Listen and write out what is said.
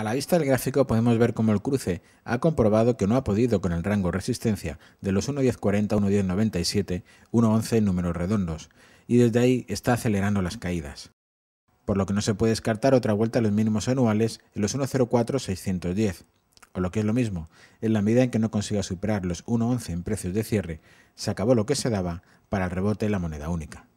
A la vista del gráfico podemos ver cómo el cruce ha comprobado que no ha podido con el rango resistencia de los 1.1040, 1.1097, 1.11 en números redondos, y desde ahí está acelerando las caídas. Por lo que no se puede descartar otra vuelta a los mínimos anuales en los 1.04610, o lo que es lo mismo, en la medida en que no consiga superar los 1.11 en precios de cierre, se acabó lo que se daba para el rebote de la moneda única.